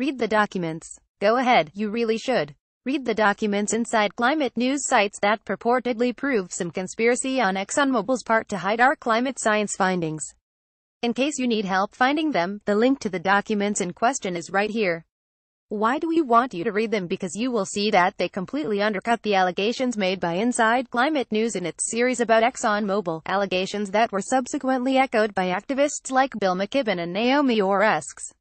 Read the documents. Go ahead, you really should. Read the documents inside climate news sites that purportedly prove some conspiracy on ExxonMobil's part to hide our climate science findings. In case you need help finding them, the link to the documents in question is right here. Why do we want you to read them? Because you will see that they completely undercut the allegations made by Inside Climate News in its series about ExxonMobil, allegations that were subsequently echoed by activists like Bill McKibben and Naomi Oreskes.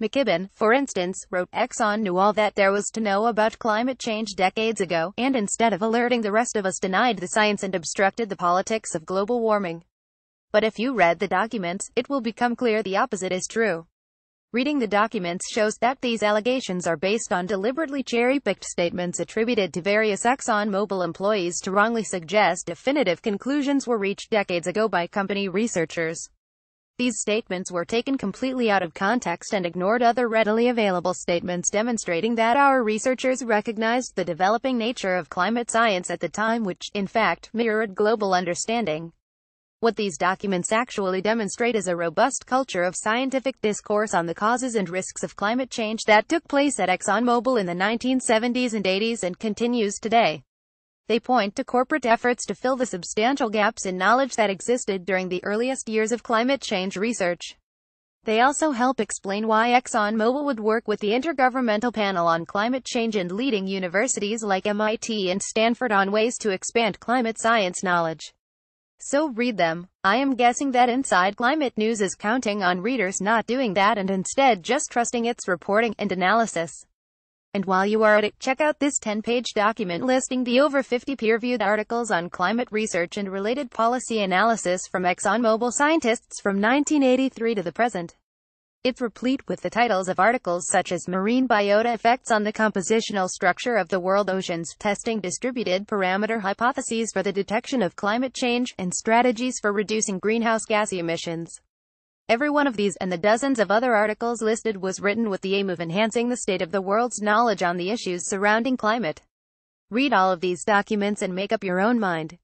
McKibben, for instance, wrote Exxon knew all that there was to know about climate change decades ago, and instead of alerting the rest of us denied the science and obstructed the politics of global warming. But if you read the documents, it will become clear the opposite is true. Reading the documents shows that these allegations are based on deliberately cherry-picked statements attributed to various ExxonMobil employees to wrongly suggest definitive conclusions were reached decades ago by company researchers. These statements were taken completely out of context and ignored other readily available statements demonstrating that our researchers recognized the developing nature of climate science at the time which, in fact, mirrored global understanding. What these documents actually demonstrate is a robust culture of scientific discourse on the causes and risks of climate change that took place at ExxonMobil in the 1970s and 80s and continues today. They point to corporate efforts to fill the substantial gaps in knowledge that existed during the earliest years of climate change research. They also help explain why ExxonMobil would work with the Intergovernmental Panel on Climate Change and leading universities like MIT and Stanford on ways to expand climate science knowledge. So read them. I am guessing that Inside Climate News is counting on readers not doing that and instead just trusting its reporting and analysis. And while you are at it, check out this 10-page document listing the over 50 peer-reviewed articles on climate research and related policy analysis from ExxonMobil scientists from 1983 to the present. It's replete with the titles of articles such as Marine Biota Effects on the Compositional Structure of the World Oceans, Testing Distributed Parameter Hypotheses for the Detection of Climate Change, and Strategies for Reducing Greenhouse Gas Emissions. Every one of these and the dozens of other articles listed was written with the aim of enhancing the state of the world's knowledge on the issues surrounding climate. Read all of these documents and make up your own mind.